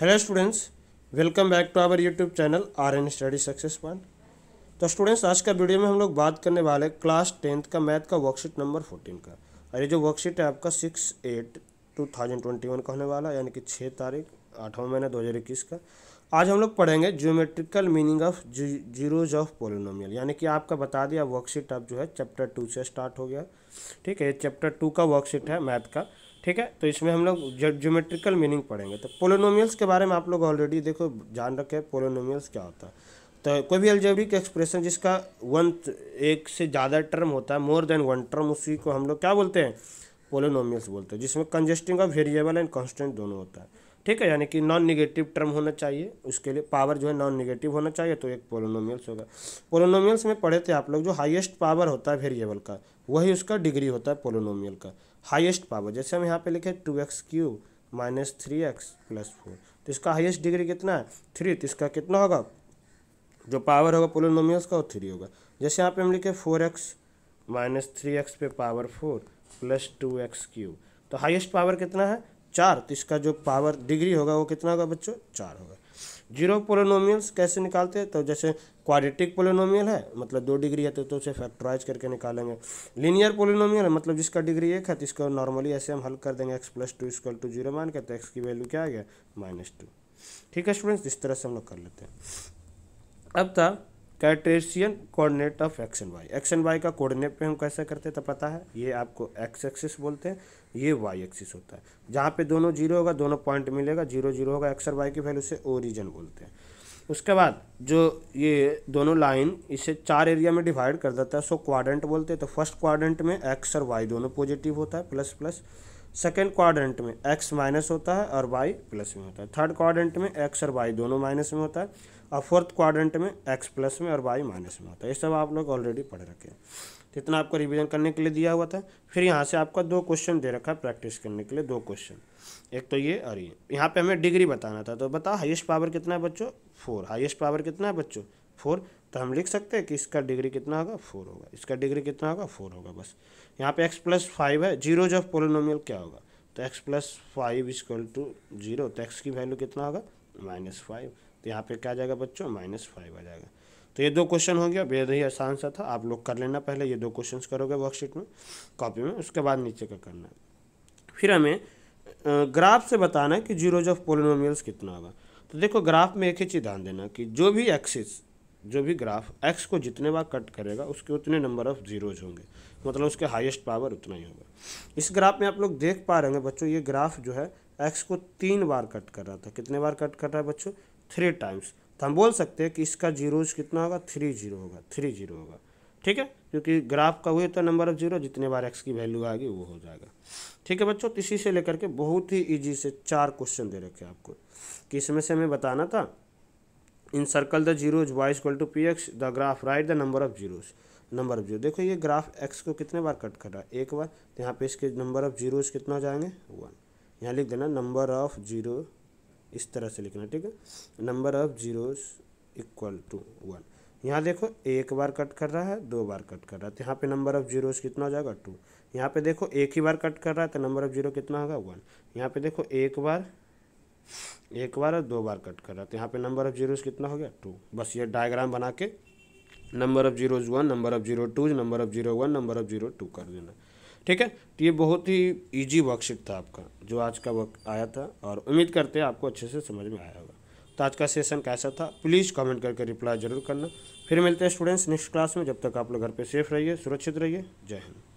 hello students welcome back to our YouTube channel R N study success point तो students आज का video में हम लोग बात करने वाले क्लास टेंथ का मैथ का वर्कशीट नंबर फोर्टीन का और ये जो वर्कशीट है आपका six eight two thousand twenty one का होने वाला यानी कि छः तारीख आठवां महीना दो हज़ार इक्कीस का आज हम लोग पढ़ेंगे geometrical meaning of zeros of polynomial यानी कि आपका बता दिया वर्कशीट अब जो है चैप्टर टू से स्टार्ट हो गया ठीक है ये चैप्टर टू का वर्कशीट है मैथ का ठीक है तो इसमें हम लोग ज्योमेट्रिकल मीनिंग पढ़ेंगे तो पोलोनोमियल्स के बारे में आप लोग ऑलरेडी देखो जान रखे पोलोनोमियल्स क्या होता है तो कोई भी एल्जेब्रिक एक्सप्रेशन जिसका वन एक से ज़्यादा टर्म होता है मोर देन वन टर्म उसी को हम लोग क्या बोलते हैं पोलोनोमियल्स बोलते हैं जिसमें consisting of variable and constant दोनों होता है ठीक है यानी कि नॉन निगेटिव टर्म होना चाहिए उसके लिए पावर जो है नॉन निगेटिव होना चाहिए तो एक पोलोनोमियल्स होगा पोलोनोमियल्स में पढ़े थे आप लोग जो हाइएस्ट पावर होता है वेरिएबल का वही उसका डिग्री होता है पोलोनोमियल का हाइएस्ट पावर जैसे हम यहाँ पे लिखे two x cube minus three x plus four तो इसका हाइएस्ट डिग्री कितना है थ्री तो इसका कितना होगा जो पावर होगा पोलोनोमियल्स का वो थ्री होगा जैसे यहाँ पे हम लिखे four x minus three x पे power four plus two x cube तो हाइएस्ट पावर कितना है चार तो इसका जो पावर डिग्री होगा वो कितना होगा बच्चों चार होगा जीरो पोलिनोमियल्स कैसे निकालते हैं तो जैसे क्वाड्रेटिक पोलिनोमियल है मतलब दो डिग्री है तो, तो उसे फैक्टराइज करके निकालेंगे लीनियर पोलिनोमियल है मतलब जिसका डिग्री एक है तो इसको नॉर्मली ऐसे हम हल कर देंगे x plus two equal to zero मान के तो एक्स की वैल्यू क्या आ गया माइनस टू ठीक है स्टूडेंट्स इस तरह से हम लोग कर लेते हैं अब था Cartesian coordinate of x and y x and y का कोऑर्डिनेट पे हम कैसे करते हैं तो पता है ये आपको एक्स एक्सिस बोलते हैं ये वाई एक्सिस होता है जहाँ पे दोनों जीरो होगा दोनों पॉइंट मिलेगा जीरो जीरो होगा एक्स और वाई की वैल्यू से ओरिजन बोलते हैं उसके बाद जो ये दोनों लाइन इसे चार एरिया में डिवाइड कर देता है सो क्वाड्रेंट बोलते हैं तो फर्स्ट क्वाड्रेंट में एक्स और वाई दोनों पॉजिटिव होता है प्लस प्लस सेकेंड क्वाड्रेंट में एक्स माइनस होता है और वाई प्लस में होता है थर्ड क्वाड्रेंट में एक्स और वाई दोनों माइनस में होता है और फोर्थ क्वाड्रेंट में एक्स प्लस में और वाई माइनस में होता है ये सब आप लोग ऑलरेडी पढ़ रखे हैं तो इतना आपको रिविजन करने के लिए दिया हुआ था फिर यहाँ से आपका दो क्वेश्चन दे रखा है प्रैक्टिस करने के लिए दो क्वेश्चन एक तो ये और ये यहाँ पे हमें डिग्री बताना था तो बताओ हाईएस्ट पावर कितना है बच्चों फोर हाइएस्ट पावर कितना है बच्चों फोर तो हम लिख सकते हैं कि इसका डिग्री कितना होगा फोर होगा इसका डिग्री कितना होगा फोर होगा बस यहाँ पे एक्स प्लस फाइव है जीरोज ऑफ पोलिनोमियल क्या होगा तो x plus five equal to zero तो एक्स की वैल्यू कितना होगा माइनस फाइव तो यहाँ पे क्या आ जाएगा बच्चों माइनस फाइव आ जाएगा तो ये दो क्वेश्चन हो गया बेहद ही आसान सा था आप लोग कर लेना पहले ये दो क्वेश्चन करोगे वर्कशीट में कॉपी में उसके बाद नीचे का करना फिर हमें ग्राफ से बताना है कि जीरोज ऑफ पोलिनोमियल्स कितना होगा तो देखो ग्राफ में एक ही चीज़ ध्यान देना कि जो भी एक्सिस जो भी ग्राफ एक्स को जितने बार कट करेगा उसके उतने नंबर ऑफ जीरोज होंगे मतलब उसके हाईएस्ट पावर उतना ही होगा इस ग्राफ में आप लोग देख पा रहे होंगे बच्चों ये ग्राफ जो है एक्स को तीन बार कट कर रहा था कितने बार कट कर रहा है बच्चों थ्री टाइम्स तो हम बोल सकते हैं कि इसका जीरोज कितना होगा थ्री जीरो होगा थ्री जीरो होगा ठीक है क्योंकि ग्राफ का हुए तो नंबर ऑफ जीरो जितने बार एक्स की वैल्यू आएगी वो हो जाएगा ठीक है बच्चों तो इसी से लेकर के बहुत ही ईजी से चार क्वेश्चन दे रखे आपको कि इसमें से हमें बताना था encircle the zeros y is equal to p x the graph write the number of zeros number of zero देखो ये ग्राफ एक्स को कितने बार कट कर रहा है एक बार तो यहाँ पे इसके नंबर ऑफ जीरोज कितना जाएंगे वन यहाँ लिख देना नंबर ऑफ जीरो इस तरह से लिखना ठीक है number of zeros equal to one यहाँ देखो एक बार कट कर रहा है दो बार कट कर रहा है तो यहाँ पे नंबर ऑफ जीरोस कितना हो जाएगा टू यहाँ पे देखो एक ही बार कट कर रहा है तो नंबर ऑफ जीरो कितना होगा वन यहाँ पे देखो एक बार एक बार और दो बार कट कर रहा है तो यहाँ पे नंबर ऑफ जीरोज़ कितना हो गया टू बस ये डायग्राम बना के number of zeros one number of zero two number of zero one number of zero two कर देना ठीक है तो ये बहुत ही ईजी वर्कशीट था आपका जो आज का वर्क आया था और उम्मीद करते हैं आपको अच्छे से समझ में आया होगा तो आज का सेशन कैसा था प्लीज़ कमेंट करके रिप्लाई जरूर करना फिर मिलते हैं स्टूडेंट्स नेक्स्ट क्लास में जब तक आप लोग घर पे सेफ रहिए सुरक्षित रहिए जय हिंद